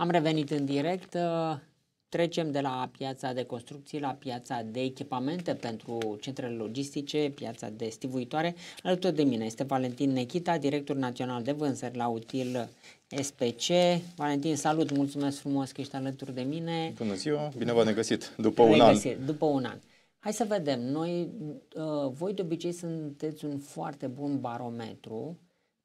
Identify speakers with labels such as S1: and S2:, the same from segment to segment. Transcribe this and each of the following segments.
S1: Am revenit în direct. Uh, trecem de la piața de construcții la piața de echipamente pentru centrele logistice, piața de stivuitoare. Alături de mine este Valentin Nechita, director național de vânzări la Util SPC. Valentin, salut, mulțumesc frumos că ești alături de mine. Bună ziua, bine v-am
S2: găsit după un an.
S1: După un an. Hai să vedem, noi, uh, voi de obicei sunteți un foarte bun barometru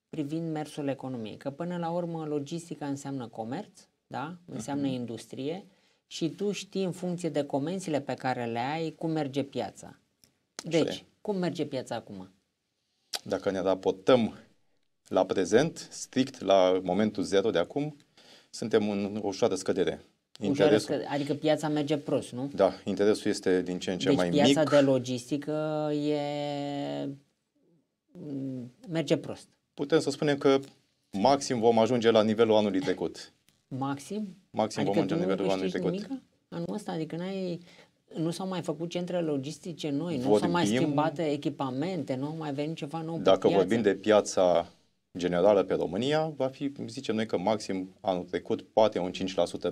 S1: privind mersul economiei, că până la urmă logistica înseamnă comerț, da? înseamnă uh-huh. industrie, și tu știi în funcție de comenzile pe care le ai cum merge piața. Deci, Așa cum merge piața acum?
S2: Dacă ne raportăm la prezent, strict la momentul zero de acum, suntem în o ușoară scădere. Interesul, scădere.
S1: Adică piața merge prost, nu?
S2: Da, interesul este din ce în ce deci mai piața mic. piața de
S1: logistică e... Mm, merge prost.
S2: Putem să spunem că maxim vom ajunge la nivelul anului trecut.
S1: Maxim? Maxim adică vom în nivelul anumite cote. Anul ăsta, adică n-ai, nu s-au mai făcut centre logistice noi, vorbim, nu s-au mai schimbat echipamente, nu au mai venit ceva nou Dacă pe piață. vorbim
S2: de piața generală pe România, va fi, zicem noi că maxim anul trecut, poate un 5%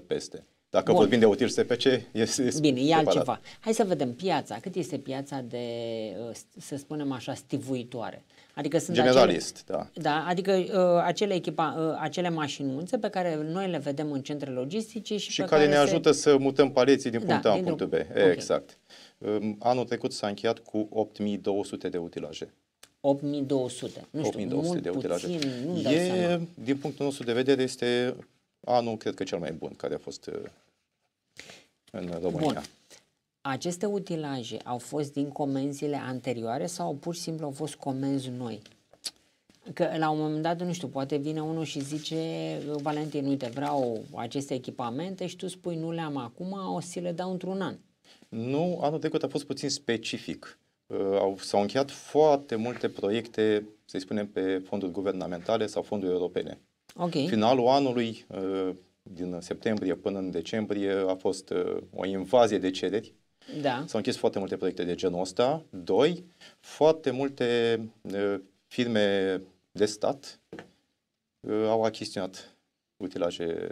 S2: peste. Dacă Bun. vorbim de util SPC, este Bine, e altceva.
S1: Hai să vedem piața. Cât este piața de, ă, să spunem așa, stivuitoare? Adică sunt Generalist, acele, da. da. Adică uh, acele, echipa, uh, acele mașinuțe pe care noi le vedem în centre logistice și, și pe care, care ne se... ajută
S2: să mutăm paleții din punct da, A în punctul B. Okay. Exact. Um, anul trecut s-a încheiat cu 8200 de utilaje.
S1: 8200. Nu știu, 8200 mult de utilaje. Puțin, e, seama.
S2: din punctul nostru de vedere, este anul, cred că, cel mai bun care a fost uh, în România. Bun.
S1: Aceste utilaje au fost din comenzile anterioare sau pur și simplu au fost comenzi noi? Că la un moment dat, nu știu, poate vine unul și zice Valentin, uite, vreau aceste echipamente și tu spui nu le-am acum, o să le dau într-un
S2: an. Nu, anul trecut a fost puțin specific. Uh, au, s-au încheiat foarte multe proiecte, să spunem, pe fonduri guvernamentale sau fonduri europene.
S1: Okay. Finalul
S2: anului, uh, din septembrie până în decembrie, a fost uh, o invazie de cereri da. S-au închis foarte multe proiecte de genul ăsta. Doi, foarte multe uh, firme de stat uh, au achiziționat utilaje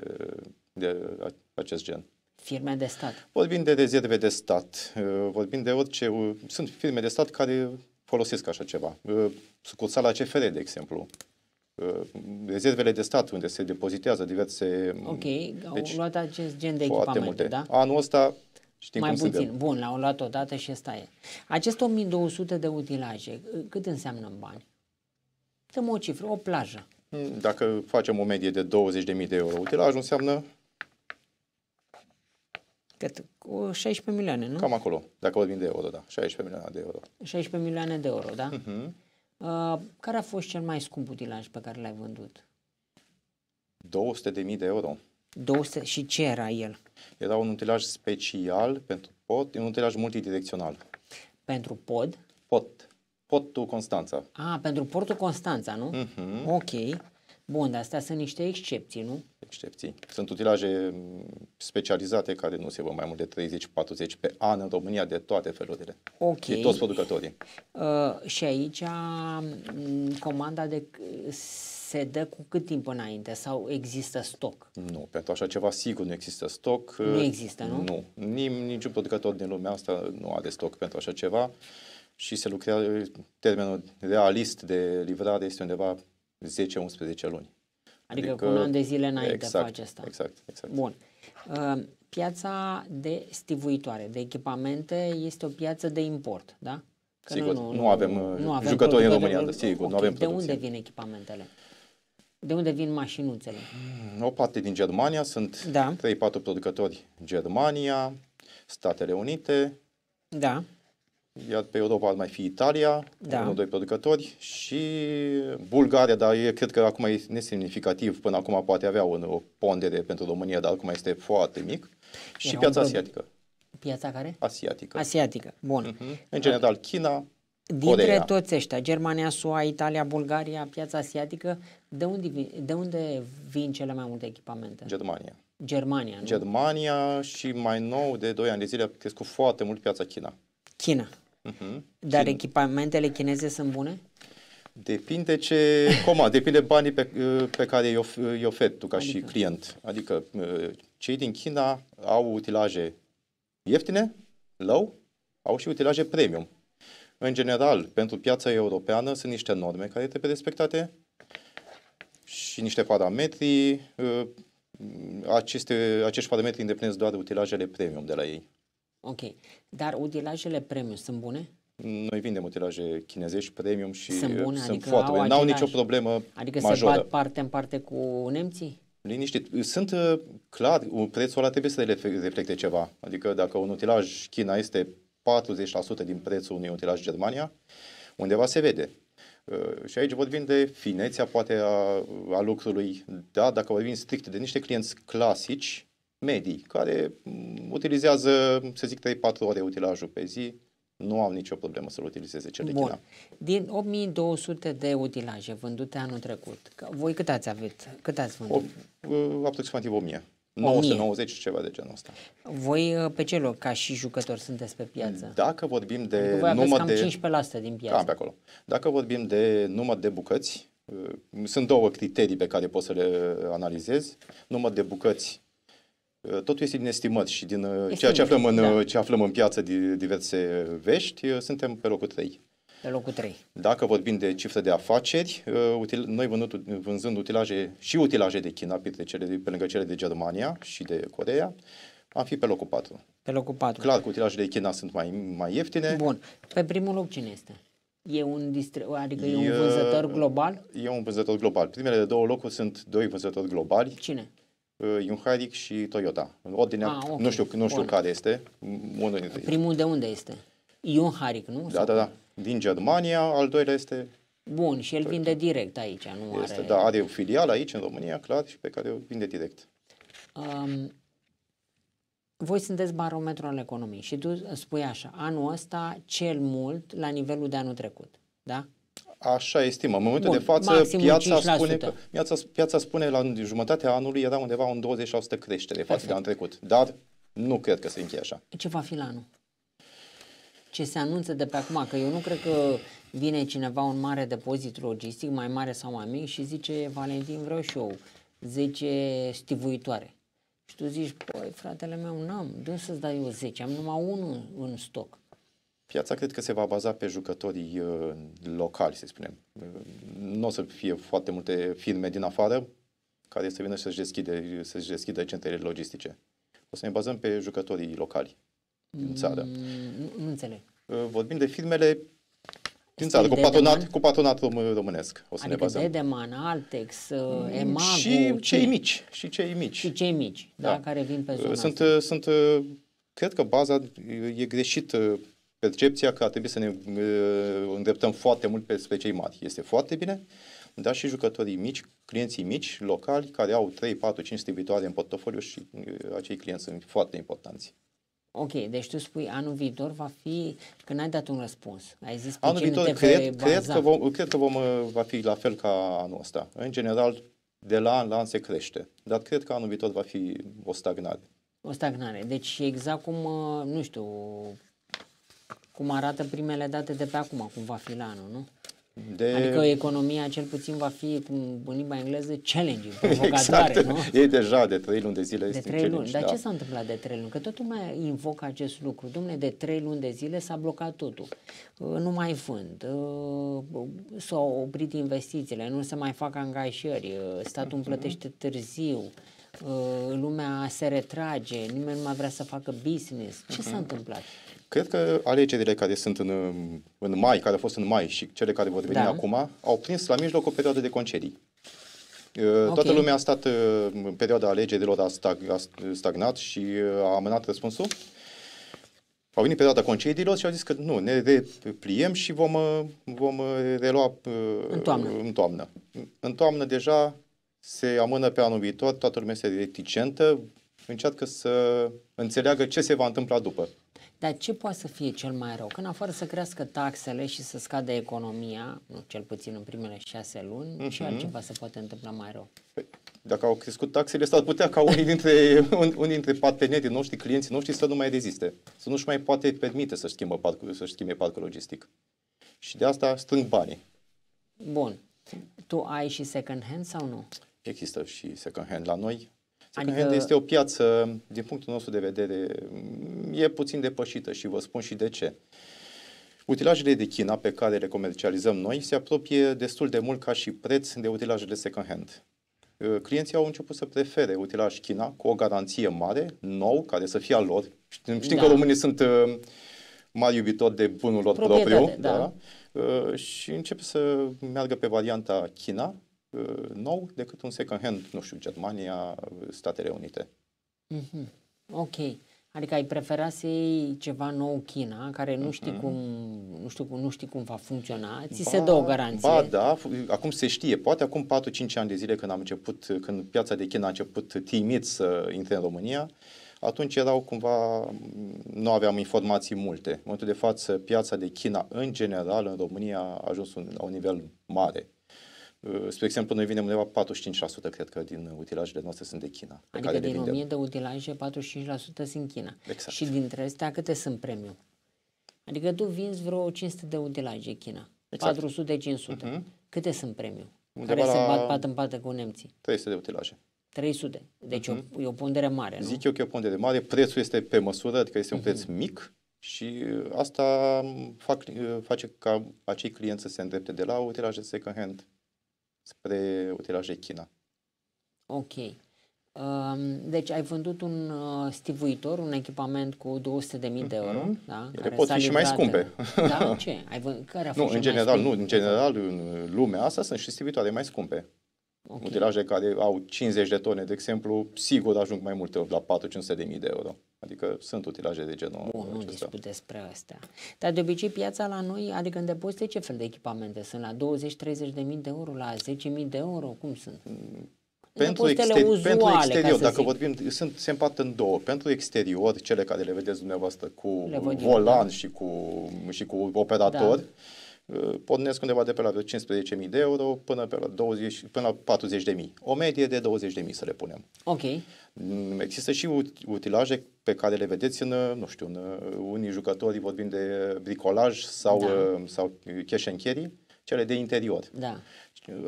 S2: de acest gen.
S1: Firme de stat.
S2: Vorbim de rezerve de stat, vorbim de orice. Sunt firme de stat care folosesc așa ceva. Sucursala CFR, de exemplu. Rezervele de stat unde se depozitează diverse... Ok, deci, au luat
S1: acest gen de echipamente, multe. da?
S2: Anul ăsta Știm mai cum puțin. Dăm.
S1: Bun, l-au luat odată și asta e. Acest 1200 de utilaje, cât înseamnă în bani? Dăm o cifră, o plajă.
S2: Mm, dacă facem o medie de 20.000 de euro utilaj, înseamnă cât? 16 milioane, nu? Cam acolo, dacă vorbim de euro, da. 16 milioane de euro.
S1: 16 milioane de euro, da? Uh-huh. Uh, care a fost cel mai scump utilaj pe care l-ai vândut?
S2: 200.000 de euro. 200 și ce era el? Era un utilaj special pentru pod, un utilaj multidirecțional. Pentru pod? Pod. Portul Constanța.
S1: Ah, pentru portul Constanța, nu? Uh-huh. Ok. Bun, dar astea sunt niște excepții, nu?
S2: Excepții. Sunt utilaje mm, specializate care nu se văd mai mult de 30-40 pe an în România de toate felurile. Ok. De toți producătorii.
S1: Uh, și aici mm, comanda de, se dă cu cât timp înainte sau există stoc?
S2: Nu, pentru așa ceva sigur nu există stoc. Nu uh, există, nu? Nu. Nim, niciun producător din lumea asta nu are stoc pentru așa ceva și se lucrează, termenul realist de livrare este undeva 10-11 luni. Adică, adică cu un an de zile înainte exact, face asta. Exact, exact. Bun.
S1: Uh, piața de stivuitoare, de echipamente, este o piață de import, da?
S2: Că sigur, nu, nu, nu, avem uh, nu avem jucători în România, de, sigur, okay, nu avem producție. De
S1: unde vin echipamentele? De unde vin mașinuțele?
S2: O parte din Germania, sunt da. 3-4 producători Germania, Statele Unite, da iar pe Europa ar mai fi Italia, da. unul, doi producători și Bulgaria, dar eu cred că acum e nesemnificativ, până acum poate avea un, o pondere pentru România, dar acum este foarte mic, Era și piața asiatică. Piața care? Asiatică. Asiatică, bun. Uh-huh. În general, China, Dintre Corea.
S1: toți ăștia, Germania, SUA, Italia, Bulgaria, piața asiatică, de unde, de unde vin cele mai multe echipamente?
S2: Germania. Germania, nu? Germania și mai nou, de 2 ani de zile, a crescut foarte mult piața China. China. Uh-huh. Dar China.
S1: echipamentele chineze sunt bune?
S2: Depinde ce comand, depinde banii pe, pe care îi, of, îi oferi tu ca adică? și client. Adică cei din China au utilaje ieftine, low, au și utilaje premium. În general, pentru piața europeană sunt niște norme care trebuie respectate și niște parametri. Ă, aceste, acești parametri îndeplinesc doar utilajele premium de la ei.
S1: Ok. Dar utilajele premium sunt bune?
S2: Noi vindem utilaje chinezești premium și sunt, bune, sunt adică foarte bune. N-au nicio problemă Adică majoră. se bat
S1: parte în parte cu nemții?
S2: Liniștit. Sunt uh, clar, prețul ăla trebuie să reflecte ceva. Adică dacă un utilaj China este 40% din prețul unui utilaj Germania, undeva se vede. Uh, și aici vorbim de finețea, poate, a, a lucrului. Da, dacă vorbim strict de niște clienți clasici, medii, care mm, utilizează, să zic, 3-4 ore utilajul pe zi, nu au nicio problemă să-l utilizeze cel de Bun. China.
S1: Din 8200 de utilaje vândute anul trecut, voi cât ați avut? Cât ați vândut?
S2: O, uh, aproximativ 1000. 990, ceva de genul ăsta.
S1: Voi uh, pe ce loc, ca și jucători, sunteți pe piață?
S2: Dacă vorbim de adică voi număr cam de... 15% din piață. Cam pe acolo. Dacă vorbim de număr de bucăți, uh, sunt două criterii pe care pot să le analizez. Număr de bucăți Uh, totul este din estimat și din uh, este ceea ce aflăm, în, uh, da. ce aflăm în piață de diverse vești, suntem pe locul 3. Pe locul 3. Dacă vorbim de cifră de afaceri, util, noi vânut, vânzând utilaje și utilaje de China, pe, cele, pe lângă cele de Germania și de Corea, am fi pe locul 4.
S1: Pe locul 4. Clar că
S2: utilajele de China sunt mai, mai ieftine. Bun. Pe primul loc cine este?
S1: E un, adică e, e un vânzător global?
S2: E un vânzător global. Primele două locuri sunt doi vânzători globali. Cine? Jungharic uh, și Toyota. Ordinea, ah, okay. nu știu, nu știu care este. Unul dintre Primul
S1: de unde este? Jungharic, nu? Da, da, da.
S2: Din Germania, al doilea
S1: este... Bun, și el vinde direct aici, nu este, are... Da,
S2: are o filială aici, în România, clar, și pe care o vinde direct.
S1: Um, voi sunteți barometru al economiei și tu spui așa, anul ăsta cel mult la nivelul de anul trecut, da?
S2: Așa estimă. În momentul Bun, de față, piața spune, că, piața, piața spune la jumătatea anului era undeva un 20% creștere Perfect. față de anul trecut. Dar nu cred că se încheie așa.
S1: Ce va fi la anul? Ce se anunță de pe acum? Că eu nu cred că vine cineva un mare depozit logistic, mai mare sau mai mic, și zice, Valentin, vreau și eu 10 stivuitoare. Și tu zici, păi, fratele meu, n-am, de să-ți dai eu 10, am numai unul în stoc.
S2: Piața cred că se va baza pe jucătorii uh, locali, să spunem. Nu o să fie foarte multe firme din afară care să vină să-și deschide, să-și deschide centrele logistice. O să ne bazăm pe jucătorii locali
S1: din țară. Mm, nu, înțeleg.
S2: Uh, vorbim de firmele din țară, cu patronat, cu patronat românesc. O să adică ne bazăm.
S1: Dedeman, Altex, Emago... Uh, mm, și cei mici. Și cei mici. Și cei mici, da, da care vin pe zona sunt,
S2: asta. Sunt, cred că baza e greșită percepția că ar trebui să ne îndreptăm foarte mult pe spre cei mari. Este foarte bine, dar și jucătorii mici, clienții mici, locali, care au 3, 4, 5 distribuitoare în portofoliu și acei clienți sunt foarte importanți.
S1: Ok, deci tu spui anul viitor va fi, că n-ai dat un răspuns, ai zis pe Anul viitor cred, cred că,
S2: vom, cred că vom, va fi la fel ca anul ăsta. În general, de la an la an se crește, dar cred că anul viitor va fi o stagnare.
S1: O stagnare, deci exact cum, nu știu, cum arată primele date de pe acum, cum va fi la anul, nu? De... Adică economia cel puțin va fi, cum în limba engleză, challenging, exact. nu?
S2: E deja de trei luni de zile. De trei luni. Dar da. ce s-a
S1: întâmplat de trei luni? Că totul mai invocă acest lucru. Domne, de trei luni de zile s-a blocat totul. Uh, nu mai vând. Uh, s-au oprit investițiile, nu se mai fac angajări, uh, statul îmi mhm. plătește târziu lumea se retrage, nimeni nu mai vrea să facă business. Ce s-a mhm. întâmplat?
S2: Cred că alegerile care sunt în, în mai, care au fost în mai și cele care vor veni da. acum, au prins la mijloc o perioadă de concedii. Okay. Toată lumea a stat în perioada alegerilor, a, stagnat și a amânat răspunsul. Au venit perioada concediilor și au zis că nu, ne repliem și vom, vom relua în toamnă. în toamnă. În toamnă deja se amână pe anul viitor, toată lumea este reticentă, încearcă să înțeleagă ce se va întâmpla după.
S1: Dar ce poate să fie cel mai rău? Când afară să crească taxele și să scadă economia, nu, cel puțin în primele șase luni, mm-hmm. și mhm. altceva se poate întâmpla mai rău? Păi,
S2: dacă au crescut taxele, s-ar putea ca unii dintre, un, unii dintre partenerii noștri, clienții noștri, să nu mai reziste, să nu-și mai poate permite să-și schimbe parcul, să schimbe parcul logistic. Și de asta strâng banii.
S1: Bun. Tu ai și second hand sau nu?
S2: Există și second hand la noi. Second adică... este o piață, din punctul nostru de vedere, e puțin depășită și vă spun și de ce. Utilajele de China pe care le comercializăm noi se apropie destul de mult ca și preț de utilajele second-hand. Uh, clienții au început să prefere utilaj China cu o garanție mare, nou, care să fie al lor. Știm da. că românii sunt uh, mari iubitori de bunul lor propriu, da? Da? Uh, și începe să meargă pe varianta China, Uh, nou decât un second hand, nu știu, Germania, uh, Statele Unite.
S1: mm Ok. Adică ai prefera să iei ceva nou China, care nu știi, mm-hmm. cum, nu știu, nu știi cum va funcționa, ți ba, se dă o garanție. Ba
S2: da, acum se știe, poate acum 4-5 ani de zile când am început, când piața de China a început timid să intre în România, atunci erau cumva, nu aveam informații multe. În momentul de față, piața de China în general în România a ajuns un, la un nivel mare. Uh, spre exemplu, noi vinem undeva 45% cred că din utilajele noastre sunt de China. Adică care din 1000 de
S1: utilaje, 45% sunt China. Exact. Și dintre astea câte sunt premium? Adică tu vinzi vreo 500 de utilaje China. Exact. 400-500. Uh-huh. Mhm. Câte sunt premium? Undeva care la... se bat pat în pată cu nemții.
S2: 300 de utilaje.
S1: 300. Deci uh-huh. o, e o pondere mare, nu? Zic
S2: eu că e o pondere mare. Prețul este pe măsură, adică este un mhm. preț uh-huh. mic și uh, asta mm, fac, uh, face ca acei clienți să se îndrepte de la utilaje second hand spre utilaje China.
S1: Ok. Deci ai vândut un uh, stivuitor, un echipament cu 200.000 de
S2: euro. Mm-hmm. Da? Ele pot fi și mai scumpe. Da?
S1: Ce? Ai vând... Care a fost nu, în general, nu.
S2: În general, în lumea asta sunt și stivuitoare mai scumpe. Okay. Utilaje care au 50 de tone, de exemplu, sigur ajung mai multe ori la 400 de mii de euro. Adică sunt utilaje de genul Bun, nu discut despre astea.
S1: Dar de obicei piața la noi, adică în depozite, ce fel de echipamente sunt? La 20-30 de mii de euro, la 10 mii de euro? Cum sunt? Mm, pentru, exter- uzuale, pentru exterior, dacă zic.
S2: vorbim, sunt, se împart în două. Pentru exterior, cele care le vedeți dumneavoastră cu volan eu, da. și cu, și cu operator, da Eh, pornesc undeva de pe la 15.000 de euro până, pe la 20, până la 40.000. O medie de 20.000 să le punem. Ok. Mm, există și utilaje pe care le vedeți în, eh, nu știu, în, eh, unii jucători vorbim de bricolaj sau, da. sau cash and carry, cele de interior. Da.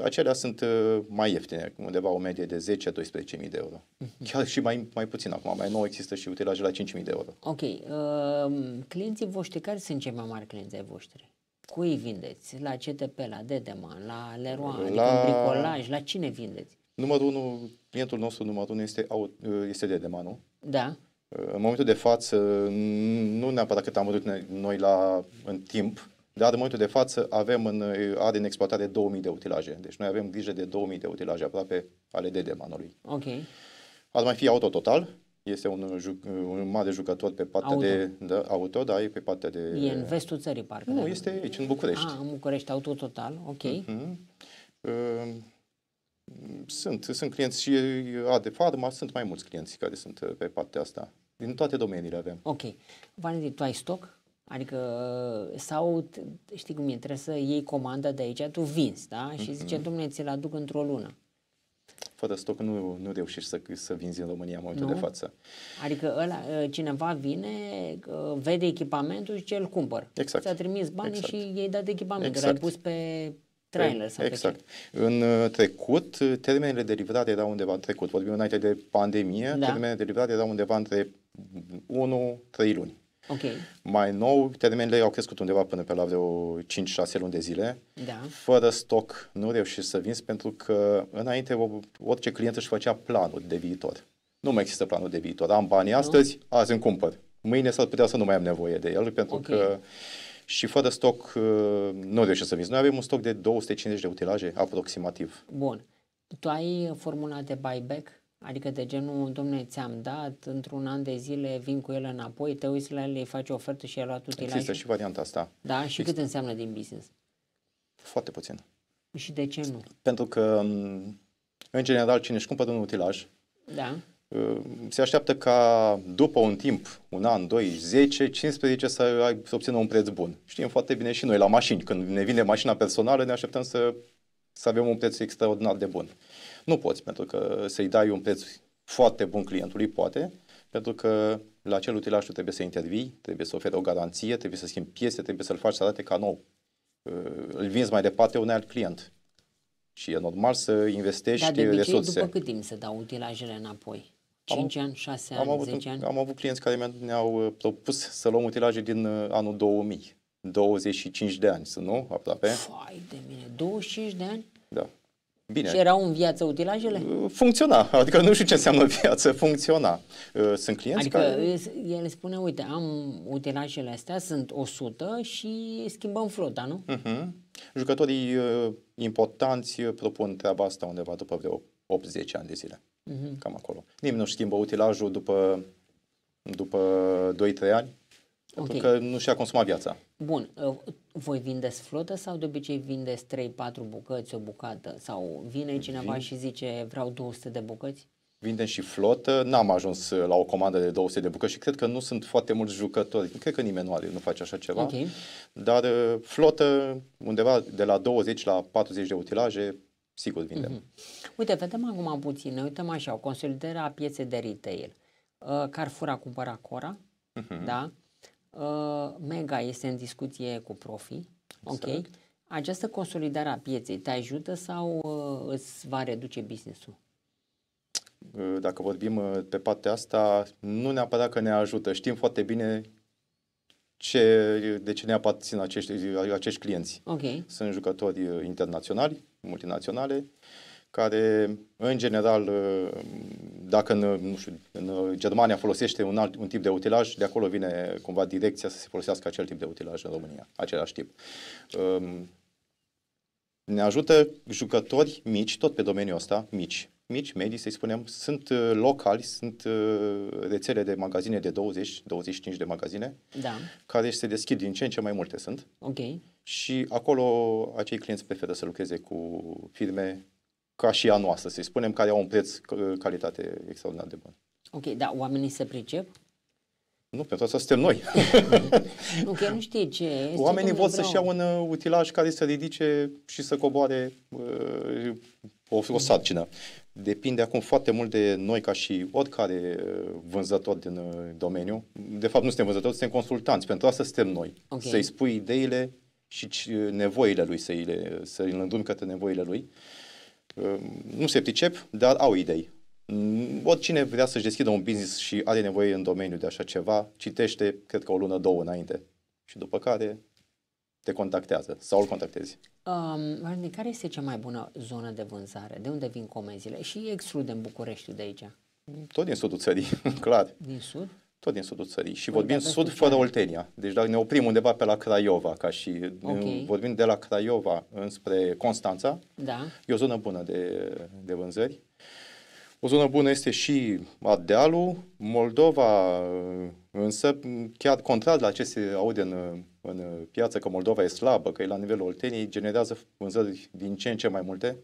S2: Acelea sunt mai ieftine, undeva o medie de 10-12.000 de euro. Mhm. Chiar și mai, mai puțin acum, mai nou există și utilaje la 5.000 de euro.
S1: Ok. Uh, clienții voștri, care sunt cei mai mari clienți ai voștri? cui vindeți? La CTP, la Dedeman, la Leroy, adică la... adică bricolaj, la cine
S2: vindeți? Numărul unu, clientul nostru numărul unu este, este Dedemanul. Da. În momentul de față, nu neapărat cât am vrut noi la, în timp, dar în momentul de față avem în, are în exploatare 2000 de utilaje. Deci noi avem grijă de 2000 de utilaje aproape ale Dedemanului. Ok. Ar mai fi auto total, este un, uh, uh, un mare jucător pe partea auto. de da, auto, da, e pe partea de... E în vestul
S1: țării, parcă. Nu, da? este aici,
S2: în București. Ah,
S1: în București, auto total,
S2: ok. Mm-hmm. Uh, sunt, sunt clienți și uh, a de farma, sunt mai mulți clienți care sunt pe partea asta. Din toate domeniile avem. Ok.
S1: Vanetti, tu ai stoc? Adică, sau știi cum e, trebuie să iei comanda de aici, tu vinzi, da? Și mm-hmm. zice, mhm. domnule, ți-l aduc într-o lună
S2: fără stoc nu, nu reușești să, să vinzi în România în momentul nu? de față.
S1: Adică ăla, ă, cineva vine, ă, vede echipamentul și el cumpăr. Exact. Ți-a trimis banii exact. și ei dat echipamentul. Exact. L-ai pus pe
S2: trailer sau Exact. În ă, trecut, termenele de livrare erau undeva în trecut. Vorbim înainte de pandemie, da. termenele de livrare erau undeva între 1-3 luni. Okay. Mai nou, termenile au crescut undeva până pe la vreo 5-6 luni de zile. Da. Fără stoc nu reușești să vinzi pentru că înainte orice client își făcea planul de viitor. Nu mai există planul de viitor. Am banii astăzi, azi îmi cumpăr. Mâine s-ar putea să nu mai am nevoie de el pentru okay. că și fără stoc uh, nu reușești să vinzi. Noi avem un stoc de 250 de utilaje aproximativ.
S1: Bun. Tu ai formula de buyback? Adică de genul, domne, ți-am dat, într-un an de zile vin cu el înapoi, te uiți la el, îi faci ofertă și el luat utilaj. Există și
S2: varianta asta. Da?
S1: Și Există. cât înseamnă din business?
S2: Foarte puțin.
S1: Și de ce nu?
S2: Pentru că, în general, cine își cumpără un utilaj, da. Ă, se așteaptă ca după un timp, un an, 2, 10, 15, să, să obțină un preț bun. Știm foarte bine și noi la mașini. Când ne vine mașina personală, ne așteptăm să să avem un preț extraordinar de bun. Nu poți, pentru că să-i dai un preț foarte bun clientului, poate, pentru că la acel utilaj tu trebuie să intervii, trebuie să oferi o garanție, trebuie să schimbi piese, trebuie să-l faci să arate ca nou. Îl vinzi mai departe unui alt client. Și e normal să investești Dar de obicei, resurse. după
S1: cât timp se dau utilajele înapoi? 5 am, ani, 6 ani, am avut, 10 ani? Am
S2: avut clienți care ne-au uh, propus să luăm utilaje din uh, anul 2000. 25 de ani, să nu? Aproape. Fai
S1: de mine, 25 de ani?
S2: Da. Bine. Și erau
S1: în viață utilajele? Uh,
S2: funcționa. Adică nu știu ce înseamnă viață, funcționa. Uh, sunt clienți adică care... Adică
S1: el spune, uite, am utilajele astea, sunt 100 și schimbăm flota, nu?
S2: Uh-huh. Jucătorii uh, importanți uh, propun treaba asta undeva după vreo 80 ani de zile. Uh-huh. Cam acolo. Nimeni nu schimbă utilajul după, după 2-3 ani pentru okay. că nu și-a consumat viața.
S1: Bun. Ă, voi vindeți flotă sau de obicei vindeți 3-4 bucăți, o bucată? Sau vine cineva Vin... și zice vreau 200 de bucăți?
S2: Vindem și flotă. N-am ajuns ă, la o comandă de 200 de bucăți și cred că nu sunt foarte mulți jucători. Cred că nimeni nu, are, nu face așa ceva. Okay. Dar ă, flotă undeva de la 20 la 40 de utilaje sigur vindem. Mm-hmm.
S1: Uite, vedem acum puțin, ne uităm așa, o consolidare a pieței de retail. Uh, Carrefour a cumpărat Cora, mm-hmm. da? Uh, Mega este în discuție cu profi. Exact. Ok. Această consolidare a pieței te ajută sau uh, îți va reduce businessul?
S2: Uh, dacă vorbim pe partea asta, nu neapărat că ne ajută. Știm foarte bine ce, de ce ne aparțin acești, acești clienți. Okay. Sunt jucători internaționali, multinaționale. Uh, care, în general, ă, dacă în, nu știu, în Germania folosește un, alt, un tip de utilaj, de acolo vine cumva direcția să se folosească acel tip de utilaj în România, același tip. Ne ajută jucători mici, tot pe domeniul ăsta, mici, mici, medii, să-i spunem, sunt ă, locali, sunt ă, rețele de magazine de 20-25 de magazine, da. care se deschid din ce în ce mai multe sunt. Ok. Și acolo acei clienți preferă să lucreze cu firme ca și a noastră, să-i spunem, care au un preț uh, calitate extraordinar de bun.
S1: Ok, dar oamenii se pricep?
S2: Nu, pentru asta suntem noi.
S1: nu, că nu știe ce Oamenii vor să-și iau
S2: un uh, utilaj care să ridice și să coboare uh, o, o sarcină. Depinde acum foarte mult de noi ca și oricare uh, vânzător din domeniu. De fapt, nu suntem vânzători, suntem consultanți. Pentru asta suntem noi. Okay. Să-i spui ideile și nevoile lui, să-i, să-i către nevoile lui. Uh, Ehm, nu se pricep, dar au idei. Mm, oricine vrea să-și deschidă un business și are nevoie în domeniul de așa ceva, citește, cred că o lună, două înainte. Și după care te contactează sau îl contactezi.
S1: Um, care este cea mai bună zonă de vânzare? De unde vin comenzile? Și excludem Bucureștiul de aici.
S2: Tot din sudul țării, clar. Din sud? tot din sudul țării și vorbim de da, da, sud da. fără Oltenia. Deci dacă ne oprim undeva pe la Craiova, ca și okay. vorbim de la Craiova înspre Constanța, da. e o zonă bună de, de vânzări. O zonă bună este și Ardealul, Moldova, însă chiar contrar la ce se aude în, în piață, că Moldova e slabă, că e la nivelul Olteniei, generează vânzări din ce în ce mai multe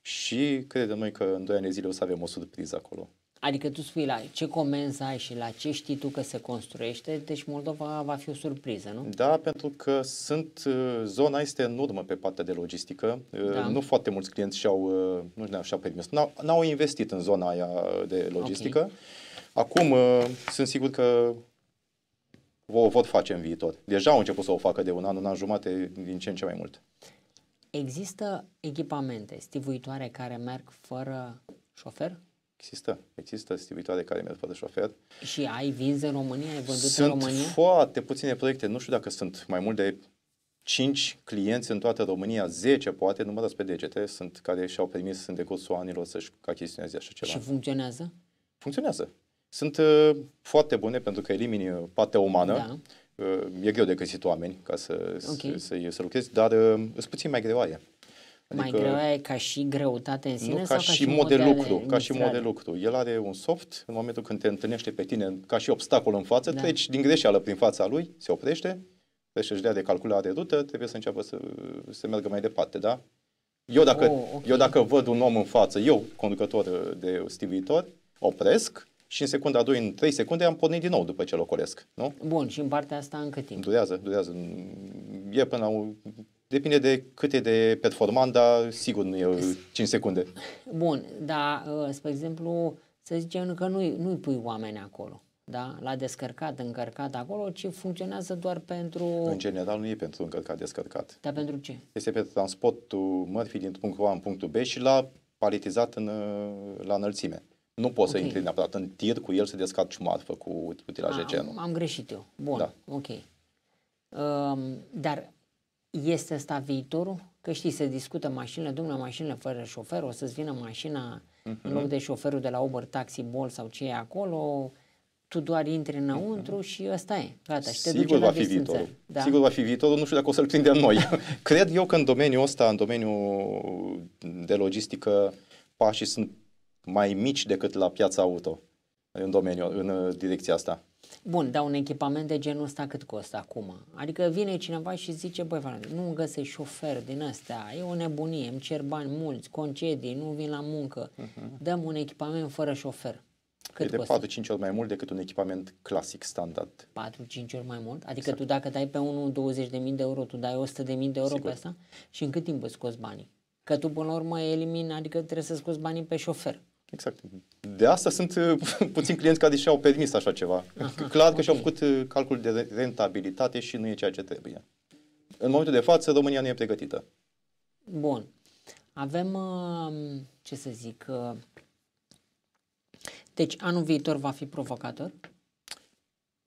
S2: și credem noi că în 2 ani de zile o să avem o surpriză acolo.
S1: Adică tu spui la ce comenzi ai și la ce știi tu că se construiește, deci Moldova va
S2: fi o surpriză, nu? Da, pentru că sunt, uh, zona este în urmă pe partea de logistică. Uh, da. Nu foarte mulți clienți și-au, uh, nu știu, și-au permis, n-au, n-au investit în zona aia de logistică. Okay. Acum sunt sigur că o vor face în viitor. Deja au început să o facă de un an, un an jumate, din ce în ce mai mult.
S1: Există echipamente stivuitoare care merg fără șofer?
S2: Există. Există de care merg fără șofer.
S1: Și ai vinzi în România? Ai vândut sunt în România?
S2: Sunt foarte puține proiecte. Nu știu dacă sunt mai mult de 5 clienți în toată România, 10 poate, numărați pe degete, sunt care și-au permis în decursul anilor să-și achiziționeze așa ceva. Și funcționează? Funcționează. Sunt uh, foarte bune pentru că elimini partea umană. Da. Uh, e greu de găsit oameni ca să, okay. să, să, să lucrezi, dar uh, sunt puțin mai greoaie. Adică, mai greu
S1: e ca și greutate în sine? Nu, ca, sau ca și, mod de lucru, ca și mod de
S2: lucru. El are un soft, în momentul când te întâlnește pe tine ca și obstacol în față, da. treci din greșeală prin fața lui, se oprește, trebuie să-și dea de calculare rută, trebuie să înceapă să, să meargă mai departe, da? Eu dacă, oh, okay. eu dacă văd un om în față, eu, conducător de stivitor opresc și în secunda 2, în 3 secunde am pornit din nou după ce locoresc,
S1: nu? Bun, și în partea asta în cât timp?
S2: Durează, durează. E până la Depinde de cât e de performant, dar sigur nu e 5 secunde.
S1: Bun, dar, ă, spre exemplu, să zicem că nu-i, nu-i pui oameni acolo, da? La descărcat, încărcat acolo, ci funcționează doar pentru... În
S2: general nu e pentru încărcat, descărcat. Dar pentru ce? Este pentru transportul mărfii din punctul A în punctul B și la paletizat în, ă, la înălțime. Nu poți okay. să intri neapărat în tir cu el să descarci marfă cu utilaje genul.
S1: Am greșit eu. Bun, da. ok. Um, dar este asta viitorul? Că știi, se discută mașinile, domnule, mașinile fără șofer, o să-ți vină mașina uh-huh. în loc de șoferul de la Uber, Taxi, Bolt sau ce e acolo, tu doar intri mhm. înăuntru uh-huh. și ăsta e, gata, și te Sigur va fi viitorul. Da. Sigur
S2: va fi viitorul, nu știu dacă o să-l prindem noi. Cred eu că în domeniul ăsta, în domeniul de logistică, pașii sunt mai mici decât la piața auto în domeniul, în uh, direcția asta.
S1: Bun, dar un echipament de genul ăsta cât costă acum? Adică vine cineva și zice, băi, nu găsești șofer din ăsta, e o nebunie, îmi cer bani mulți, concedii, nu vin la muncă, uh-huh. dăm un echipament fără șofer. Cât păi e costă?
S2: de 4-5 ori mai mult decât un echipament clasic, standard.
S1: 4-5 ori mai mult? Adică exact. tu dacă dai pe unul 20.000 de euro, tu dai 100.000 de euro Sigur. pe asta? Și în cât timp îți scoți banii? Că tu până la urmă elimini, adică trebuie să scoți banii pe șofer.
S2: Exact. De asta sunt uh, puțini clienți care și-au permis așa ceva. Clar că și-au făcut uh, calcul de rentabilitate și nu e ceea ce trebuie. În momentul de față, România nu e pregătită.
S1: Bun. Avem, um, ce să zic, uh, deci anul viitor va fi provocator?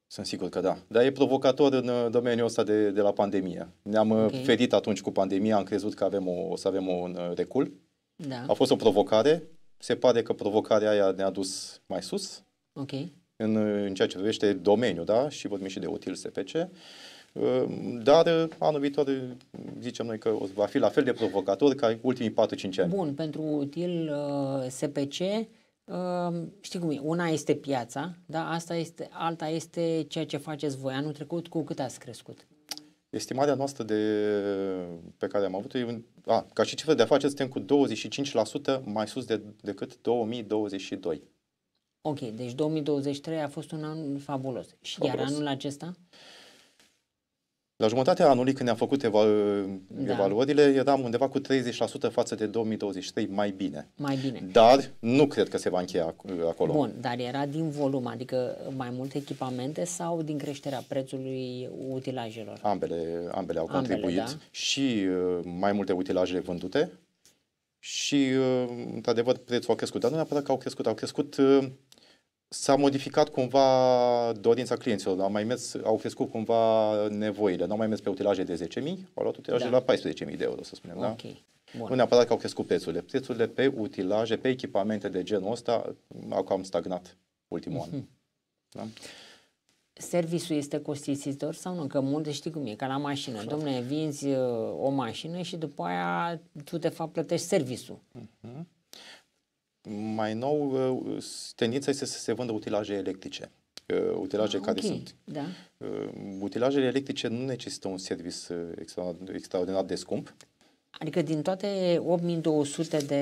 S2: Sunt sigur că da. Dar e provocator în domeniul ăsta de, de la pandemie. Ne-am okay. ferit atunci cu pandemia, am crezut că avem o, o să avem un recul. Da. A fost o provocare, se pare că provocarea aia ne-a dus mai sus okay. în, în ceea ce privește domeniul, da? Și vorbim și de util SPC. Ă, dar anul viitor zicem noi că va fi la fel de provocator ca ultimii 4-5 ani.
S1: Bun, pentru util ă, SPC, ă, știi cum e, una este piața, da? Asta este, alta este ceea ce faceți voi. Anul trecut cu cât ați crescut?
S2: Estimarea noastră de, pe care am avut-o, a, ca și cifră de afaceri, suntem cu 25% mai sus de, decât 2022.
S1: Ok, deci 2023 a fost un an fabulos. Și fabulos. iar anul acesta? Uh,
S2: la jumătatea anului, când ne-am făcut eva- da. evaluările, eram undeva cu 30% față de 2023 mai bine. Mai bine. Dar nu cred că se va încheia acolo. Bun,
S1: dar era din volum, adică mai multe echipamente sau din creșterea prețului utilajelor?
S2: Ambele, ambele au contribuit. ambele, da? și uh, mai multe utilaje vândute și, uh, într-adevăr, prețul a crescut. Dar nu neapărat că au crescut, au crescut uh, s-a modificat cumva dorința clienților, au mai mers, au crescut cumva nevoile, nu au mai mers pe utilaje de 10.000, au luat utilaje da. la 14.000 de euro, să spunem, da? okay. da? Bun. Nu neapărat că au crescut prețurile. Prețurile pe utilaje, pe echipamente de genul ăsta au cam stagnat ultimul mm-hmm. an. Mhm. Da?
S1: Serviciul este costisitor sau nu? Că multe știi cum e, ca la mașină. Așa. Domne, vinzi uh, o mașină și după aia tu de fapt plătești serviciul. Mm-hmm.
S2: Mai nou, uh, tendința este să se vândă utilaje electrice. Uh, utilaje ah, care okay. sunt. Da. Uh, utilajele electrice nu necesită un servis extraordinar de scump.
S1: Adică din toate 8200 de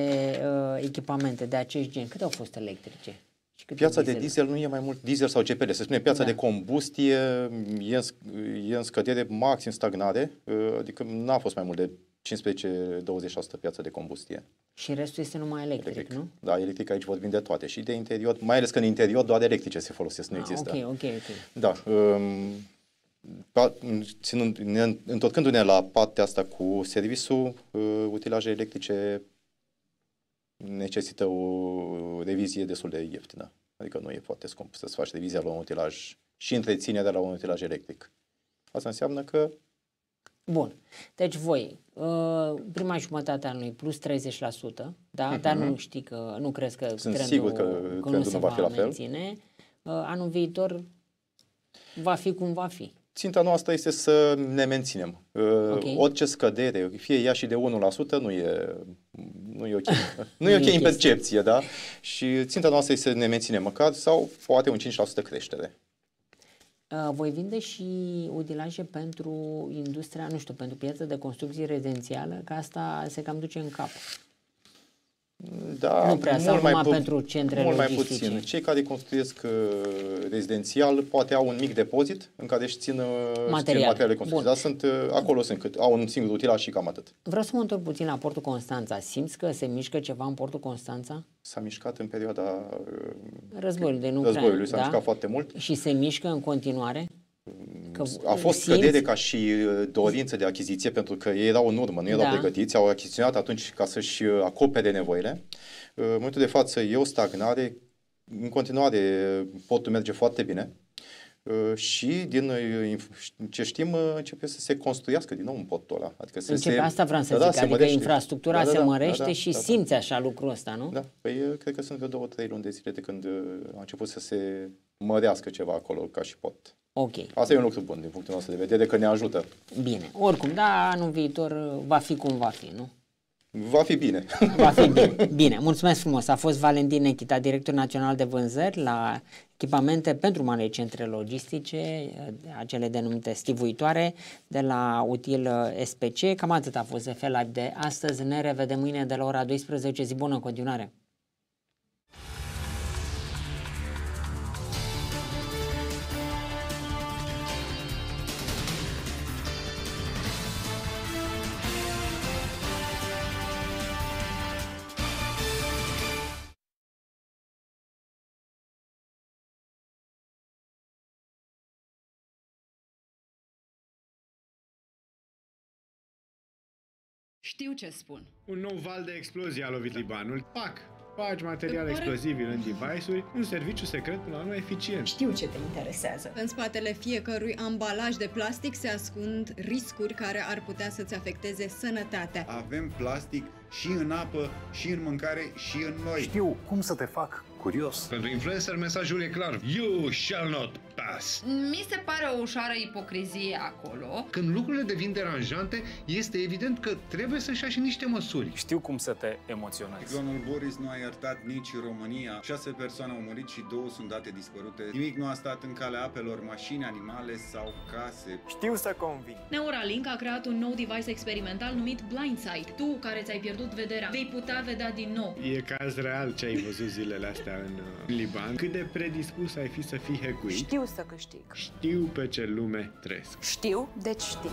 S1: uh, echipamente de acest gen, câte au fost electrice?
S2: Și piața de diesel? de diesel nu e mai mult diesel sau GPL. Să spunem, piața da. de combustie e în, e în scădere maxim stagnare, adică n-a fost mai mult de 15-20% piață de combustie.
S1: Și restul este numai electric, electric. nu?
S2: Da, electric aici vorbim de toate și de interior, mai ales că în interior doar electrice se folosesc, nu ah, există. Ok, ok, ok. Da. Um, ținând, întorcându-ne la partea asta cu serviciul, uh, utilaje electrice necesită o revizie destul de ieftină. Adică nu e foarte scump să-ți faci revizia la un utilaj și întreținerea la un utilaj electric. Asta înseamnă că Bun.
S1: Deci voi, uh, prima jumătate a anului plus 30%, da? Mhm. dar nu știi că, nu crezi că Sunt trendul, sigur că, că trendul nu se va, va fi la fel. Menține. Uh, anul viitor va fi cum va fi
S2: ținta noastră este să ne menținem. Uh, okay. Orice scădere, fie ea și de 1%, nu e, nu e ok, nu e ok în percepție, da? Și ținta noastră este să ne menținem măcar sau poate un 5% creștere.
S1: Uh, voi vinde și utilaje pentru industria, nu știu, pentru piața de construcții rezidențială, că asta se cam duce în cap. Da, nu prea mult mai pu- pentru centrele mult logistice. mai puțin.
S2: Cei care construiesc uh, rezidențial poate au un mic depozit în care își țin uh, Material. țin materiale construite, dar sunt, uh, acolo sunt, cât, au un singur utilaj și cam atât.
S1: Vreau să mă întorc puțin la portul Constanța. Simți că se mișcă ceva în portul Constanța? S-a mișcat în perioada uh, războiului, războiului s-a da? mișcat foarte mult. Și se mișcă în continuare? că a fost simți? cădere
S2: ca și uh, dorință de achiziție, pentru că ei erau în urmă, nu erau da. pregătiți, au achiziționat atunci ca să-și uh, acopere nevoile. Uh, în momentul de față e o stagnare, în continuare potul merge foarte bine și din ce știm începe să se construiască din nou un pot ăla. Adică să începe, se, asta vreau să da, da zic, da, adică infrastructura da, da, se da, da, mărește da, da, și da,
S1: simți așa lucrul ăsta, nu? Da,
S2: păi cred că sunt vreo două, trei luni de zile de când a început să se mărească ceva acolo ca și pot. Ok. Asta e un lucru bun din punctul nostru de vedere, că ne ajută. Bine.
S1: Oricum, da, anul viitor uh, va fi cum va fi, nu?
S2: Va fi bine. Va fi
S1: bine. Bine, mulțumesc frumos. A fost Valentin Nechita, director național de vânzări la echipamente pentru mare centre logistice, uh, acele denumite stivuitoare, de la util uh, SPC. Cam atât a fost FLA de astăzi. Ne revedem mâine de la ora 12. Zi bună în continuare!
S2: Știu ce spun. Un nou val de explozie a lovit Libanul. Pac! Pagi materiale pare... explozibile în device-uri, un serviciu secret până la urmă eficient. Știu ce te interesează.
S1: În spatele fiecărui ambalaj de plastic se ascund riscuri care ar putea să-ți afecteze sănătatea.
S2: Avem plastic și în apă, și în mâncare, și în noi. Știu cum să te fac curios. Pentru influencer mesajul e clar. You shall not pas.
S1: Mi se pare o ușoară ipocrizie
S2: acolo. Când lucrurile devin deranjante, este evident că trebuie să-și ia și niște măsuri. Știu cum să te emoționezi. Domnul Boris nu a iertat nici România. Șase persoane au murit și două sunt date dispărute. Nimic nu a stat în calea apelor, mașini, animale sau case. Știu să convin. Neuralink a creat un nou device experimental numit Blindsight. Tu, care ți-ai pierdut vederea, vei putea vedea din nou. E caz real ce ai văzut zilele astea în uh, Liban. Cât de predispus ai fi să fii hecuit. Știu știu să câștig. Știu pe ce lume trăiesc.
S1: Știu, deci știu.